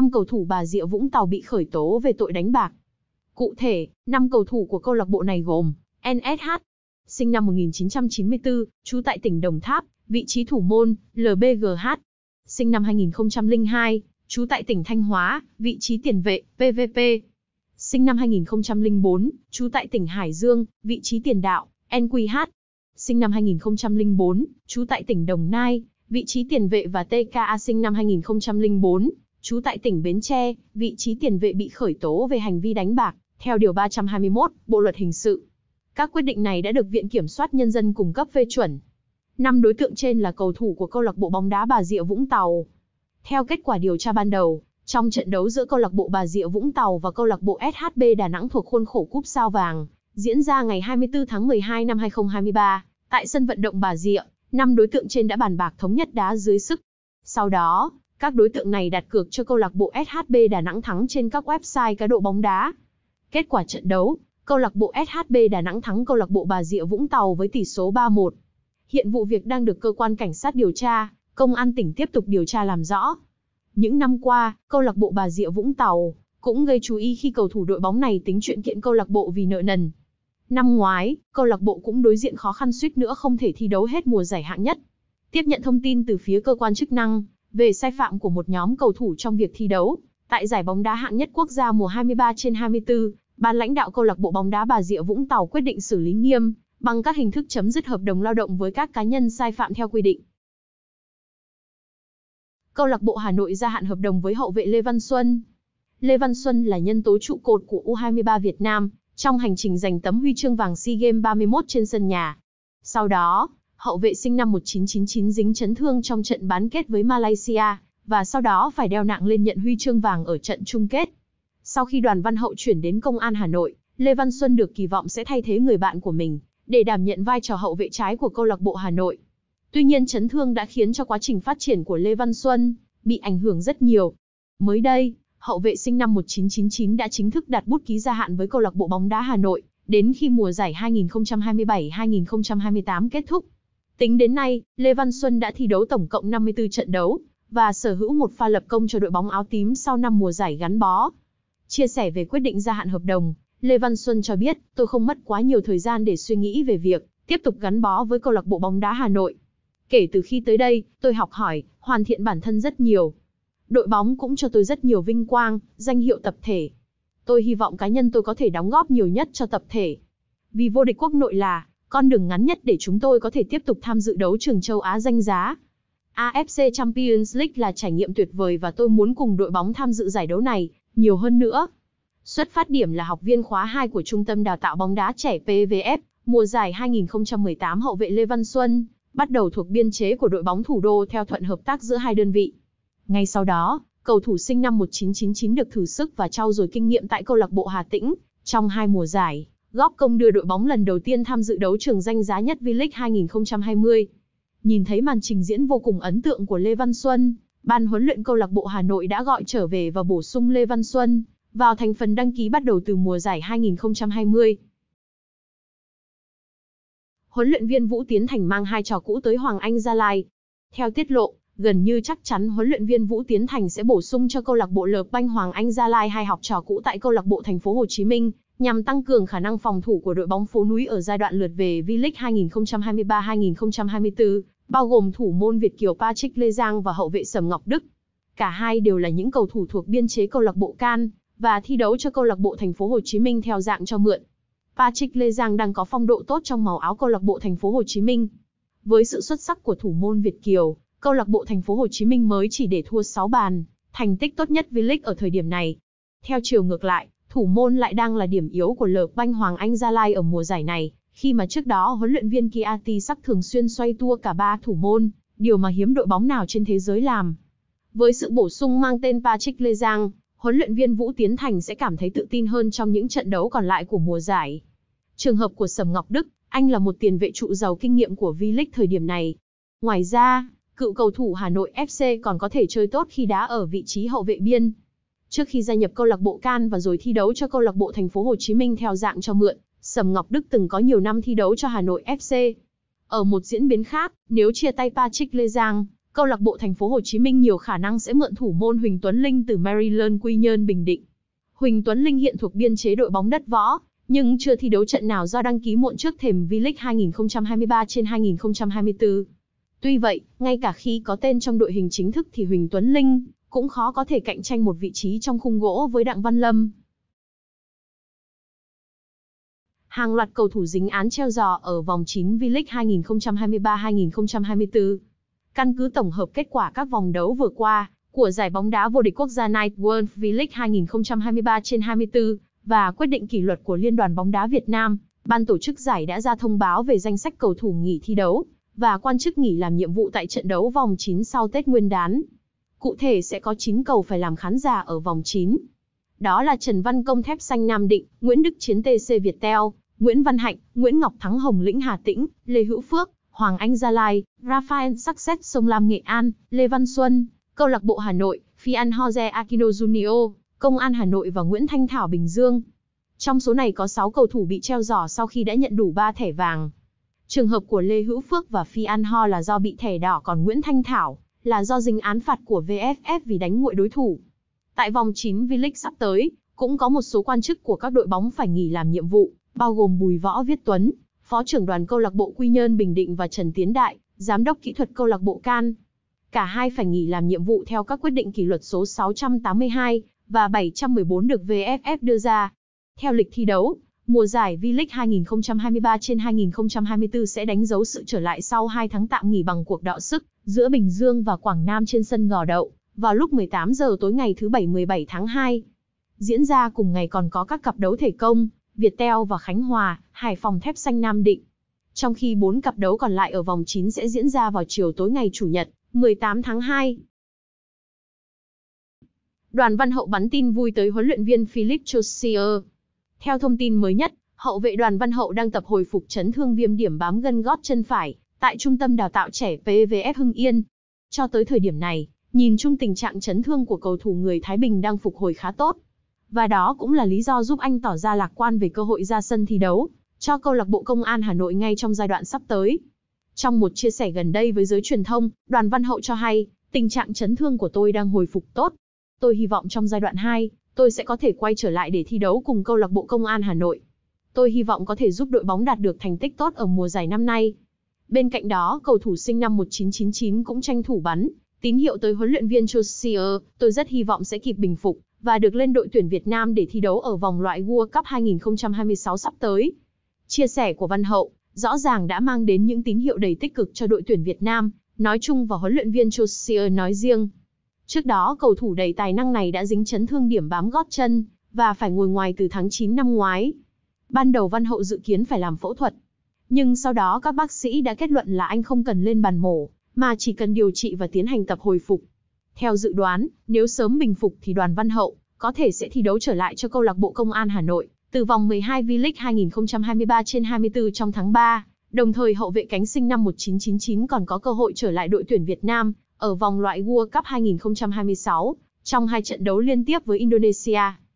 5 cầu thủ Bà Rịa Vũng Tàu bị khởi tố về tội đánh bạc. Cụ thể, 5 cầu thủ của câu lạc bộ này gồm NSH, sinh năm 1994, trú tại tỉnh Đồng Tháp, vị trí thủ môn, LBGH, sinh năm 2002, trú tại tỉnh Thanh Hóa, vị trí tiền vệ, PVP, sinh năm 2004, trú tại tỉnh Hải Dương, vị trí tiền đạo, NQH, sinh năm 2004, trú tại tỉnh Đồng Nai, vị trí tiền vệ và TKA sinh năm 2004, trú tại tỉnh Bến Tre, vị trí tiền vệ bị khởi tố về hành vi đánh bạc, theo Điều 321, Bộ Luật Hình sự. Các quyết định này đã được Viện Kiểm soát Nhân dân cung cấp phê chuẩn. Năm đối tượng trên là cầu thủ của câu lạc bộ bóng đá Bà Rịa Vũng Tàu. Theo kết quả điều tra ban đầu, trong trận đấu giữa câu lạc bộ Bà Rịa Vũng Tàu và câu lạc bộ SHB Đà Nẵng thuộc khuôn khổ Cúp Sao Vàng, diễn ra ngày 24 tháng 12 năm 2023, tại sân vận động Bà Rịa, năm đối tượng trên đã bàn bạc thống nhất đá dưới sức. Sau đó, các đối tượng này đặt cược cho câu lạc bộ SHB Đà Nẵng thắng trên các website cá độ bóng đá. Kết quả trận đấu, câu lạc bộ SHB Đà Nẵng thắng câu lạc bộ Bà Rịa Vũng Tàu với tỷ số 3-1. Hiện vụ việc đang được cơ quan cảnh sát điều tra, công an tỉnh tiếp tục điều tra làm rõ. Những năm qua, câu lạc bộ Bà Rịa Vũng Tàu cũng gây chú ý khi cầu thủ đội bóng này tính chuyện kiện câu lạc bộ vì nợ nần. Năm ngoái, câu lạc bộ cũng đối diện khó khăn suýt nữa không thể thi đấu hết mùa giải hạng nhất. Tiếp nhận thông tin từ phía cơ quan chức năng, về sai phạm của một nhóm cầu thủ trong việc thi đấu. Tại giải bóng đá hạng nhất quốc gia mùa 23 trên 24, ban lãnh đạo câu lạc bộ bóng đá Bà Rịa Vũng Tàu quyết định xử lý nghiêm bằng các hình thức chấm dứt hợp đồng lao động với các cá nhân sai phạm theo quy định. Câu lạc bộ Hà Nội gia hạn hợp đồng với hậu vệ Lê Văn Xuân. Lê Văn Xuân là nhân tố trụ cột của U23 Việt Nam trong hành trình giành tấm huy chương vàng SEA Games 31 trên sân nhà. Sau đó, hậu vệ sinh năm 1999 dính chấn thương trong trận bán kết với Malaysia, và sau đó phải đeo nặng lên nhận huy chương vàng ở trận chung kết. Sau khi đoàn văn hậu chuyển đến công an Hà Nội, Lê Văn Xuân được kỳ vọng sẽ thay thế người bạn của mình, để đảm nhận vai trò hậu vệ trái của câu lạc bộ Hà Nội. Tuy nhiên chấn thương đã khiến cho quá trình phát triển của Lê Văn Xuân bị ảnh hưởng rất nhiều. Mới đây, hậu vệ sinh năm 1999 đã chính thức đặt bút ký gia hạn với câu lạc bộ bóng đá Hà Nội, đến khi mùa giải 2027-2028 kết thúc. Tính đến nay, Lê Văn Xuân đã thi đấu tổng cộng 54 trận đấu và sở hữu một pha lập công cho đội bóng áo tím sau năm mùa giải gắn bó. Chia sẻ về quyết định gia hạn hợp đồng, Lê Văn Xuân cho biết, tôi không mất quá nhiều thời gian để suy nghĩ về việc tiếp tục gắn bó với câu lạc bộ bóng đá Hà Nội. Kể từ khi tới đây, tôi học hỏi, hoàn thiện bản thân rất nhiều. Đội bóng cũng cho tôi rất nhiều vinh quang, danh hiệu tập thể. Tôi hy vọng cá nhân tôi có thể đóng góp nhiều nhất cho tập thể. Vì vô địch quốc nội là con đường ngắn nhất để chúng tôi có thể tiếp tục tham dự đấu trường châu Á danh giá. AFC Champions League là trải nghiệm tuyệt vời và tôi muốn cùng đội bóng tham dự giải đấu này, nhiều hơn nữa. Xuất phát điểm là học viên khóa 2 của Trung tâm Đào tạo bóng đá trẻ PVF, mùa giải 2018 hậu vệ Lê Văn Xuân, bắt đầu thuộc biên chế của đội bóng thủ đô theo thuận hợp tác giữa hai đơn vị. Ngay sau đó, cầu thủ sinh năm 1999 được thử sức và trau dồi kinh nghiệm tại câu lạc bộ Hà Tĩnh trong hai mùa giải góp công đưa đội bóng lần đầu tiên tham dự đấu trường danh giá nhất V-League 2020. Nhìn thấy màn trình diễn vô cùng ấn tượng của Lê Văn Xuân, ban huấn luyện câu lạc bộ Hà Nội đã gọi trở về và bổ sung Lê Văn Xuân vào thành phần đăng ký bắt đầu từ mùa giải 2020. Huấn luyện viên Vũ Tiến Thành mang hai trò cũ tới Hoàng Anh Gia Lai. Theo tiết lộ, gần như chắc chắn huấn luyện viên Vũ Tiến Thành sẽ bổ sung cho câu lạc bộ Lợp Banh Hoàng Anh Gia Lai hai học trò cũ tại câu lạc bộ Thành phố Hồ Chí Minh nhằm tăng cường khả năng phòng thủ của đội bóng phố núi ở giai đoạn lượt về V-League 2023-2024, bao gồm thủ môn Việt Kiều Patrick Lê Giang và hậu vệ Sầm Ngọc Đức. Cả hai đều là những cầu thủ thuộc biên chế câu lạc bộ Can và thi đấu cho câu lạc bộ Thành phố Hồ Chí Minh theo dạng cho mượn. Patrick Lê Giang đang có phong độ tốt trong màu áo câu lạc bộ Thành phố Hồ Chí Minh. Với sự xuất sắc của thủ môn Việt Kiều, câu lạc bộ Thành phố Hồ Chí Minh mới chỉ để thua 6 bàn, thành tích tốt nhất V-League ở thời điểm này. Theo chiều ngược lại, thủ môn lại đang là điểm yếu của lợp banh Hoàng Anh Gia Lai ở mùa giải này, khi mà trước đó huấn luyện viên Kiati sắc thường xuyên xoay tua cả ba thủ môn, điều mà hiếm đội bóng nào trên thế giới làm. Với sự bổ sung mang tên Patrick Lê Giang, huấn luyện viên Vũ Tiến Thành sẽ cảm thấy tự tin hơn trong những trận đấu còn lại của mùa giải. Trường hợp của Sầm Ngọc Đức, anh là một tiền vệ trụ giàu kinh nghiệm của V-League thời điểm này. Ngoài ra, cựu cầu thủ Hà Nội FC còn có thể chơi tốt khi đá ở vị trí hậu vệ biên, Trước khi gia nhập câu lạc bộ Can và rồi thi đấu cho câu lạc bộ Thành phố Hồ Chí Minh theo dạng cho mượn, Sầm Ngọc Đức từng có nhiều năm thi đấu cho Hà Nội FC. Ở một diễn biến khác, nếu chia tay Patrick Lê Giang, câu lạc bộ Thành phố Hồ Chí Minh nhiều khả năng sẽ mượn thủ môn Huỳnh Tuấn Linh từ Maryland Quy Nhơn Bình Định. Huỳnh Tuấn Linh hiện thuộc biên chế đội bóng đất võ, nhưng chưa thi đấu trận nào do đăng ký muộn trước thềm V-League 2023 trên 2024. Tuy vậy, ngay cả khi có tên trong đội hình chính thức thì Huỳnh Tuấn Linh cũng khó có thể cạnh tranh một vị trí trong khung gỗ với Đặng Văn Lâm. Hàng loạt cầu thủ dính án treo giò ở vòng 9 V-League 2023-2024. Căn cứ tổng hợp kết quả các vòng đấu vừa qua của giải bóng đá vô địch quốc gia Night World V-League 2023 trên 24 và quyết định kỷ luật của Liên đoàn bóng đá Việt Nam, ban tổ chức giải đã ra thông báo về danh sách cầu thủ nghỉ thi đấu và quan chức nghỉ làm nhiệm vụ tại trận đấu vòng 9 sau Tết Nguyên đán. Cụ thể sẽ có 9 cầu phải làm khán giả ở vòng 9. Đó là Trần Văn Công Thép Xanh Nam Định, Nguyễn Đức Chiến TC Việt Teo, Nguyễn Văn Hạnh, Nguyễn Ngọc Thắng Hồng Lĩnh Hà Tĩnh, Lê Hữu Phước, Hoàng Anh Gia Lai, Rafael Success Sông Lam Nghệ An, Lê Văn Xuân, Câu lạc bộ Hà Nội, Fian Jose Aquino Junior, Công an Hà Nội và Nguyễn Thanh Thảo Bình Dương. Trong số này có 6 cầu thủ bị treo giỏ sau khi đã nhận đủ 3 thẻ vàng. Trường hợp của Lê Hữu Phước và Phi An Ho là do bị thẻ đỏ còn Nguyễn Thanh Thảo là do dính án phạt của VFF vì đánh nguội đối thủ. Tại vòng 9 V-League sắp tới, cũng có một số quan chức của các đội bóng phải nghỉ làm nhiệm vụ, bao gồm Bùi Võ Viết Tuấn, Phó trưởng đoàn câu lạc bộ Quy Nhơn Bình Định và Trần Tiến Đại, Giám đốc kỹ thuật câu lạc bộ Can. Cả hai phải nghỉ làm nhiệm vụ theo các quyết định kỷ luật số 682 và 714 được VFF đưa ra. Theo lịch thi đấu, Mùa giải V-League 2023 trên 2024 sẽ đánh dấu sự trở lại sau 2 tháng tạm nghỉ bằng cuộc đọ sức giữa Bình Dương và Quảng Nam trên sân Gò Đậu vào lúc 18 giờ tối ngày thứ Bảy 17 tháng 2. Diễn ra cùng ngày còn có các cặp đấu thể công, Việt Viettel và Khánh Hòa, Hải Phòng Thép Xanh Nam Định. Trong khi 4 cặp đấu còn lại ở vòng 9 sẽ diễn ra vào chiều tối ngày Chủ nhật, 18 tháng 2. Đoàn Văn Hậu bắn tin vui tới huấn luyện viên Philip Chaussier. Theo thông tin mới nhất, hậu vệ đoàn Văn Hậu đang tập hồi phục chấn thương viêm điểm bám gân gót chân phải tại trung tâm đào tạo trẻ PVF Hưng Yên. Cho tới thời điểm này, nhìn chung tình trạng chấn thương của cầu thủ người Thái Bình đang phục hồi khá tốt. Và đó cũng là lý do giúp anh tỏ ra lạc quan về cơ hội ra sân thi đấu cho câu lạc bộ Công an Hà Nội ngay trong giai đoạn sắp tới. Trong một chia sẻ gần đây với giới truyền thông, Đoàn Văn Hậu cho hay, tình trạng chấn thương của tôi đang hồi phục tốt. Tôi hy vọng trong giai đoạn 2, tôi sẽ có thể quay trở lại để thi đấu cùng câu lạc bộ Công an Hà Nội. Tôi hy vọng có thể giúp đội bóng đạt được thành tích tốt ở mùa giải năm nay. Bên cạnh đó, cầu thủ sinh năm 1999 cũng tranh thủ bắn. Tín hiệu tới huấn luyện viên Chosier, tôi rất hy vọng sẽ kịp bình phục và được lên đội tuyển Việt Nam để thi đấu ở vòng loại World Cup 2026 sắp tới. Chia sẻ của Văn Hậu rõ ràng đã mang đến những tín hiệu đầy tích cực cho đội tuyển Việt Nam, nói chung và huấn luyện viên Chosier nói riêng. Trước đó cầu thủ đầy tài năng này đã dính chấn thương điểm bám gót chân và phải ngồi ngoài từ tháng 9 năm ngoái. Ban đầu Văn Hậu dự kiến phải làm phẫu thuật, nhưng sau đó các bác sĩ đã kết luận là anh không cần lên bàn mổ, mà chỉ cần điều trị và tiến hành tập hồi phục. Theo dự đoán, nếu sớm bình phục thì Đoàn Văn Hậu có thể sẽ thi đấu trở lại cho câu lạc bộ Công an Hà Nội từ vòng 12 V-League 2023 trên 24 trong tháng 3. Đồng thời hậu vệ cánh sinh năm 1999 còn có cơ hội trở lại đội tuyển Việt Nam ở vòng loại World Cup 2026, trong hai trận đấu liên tiếp với Indonesia,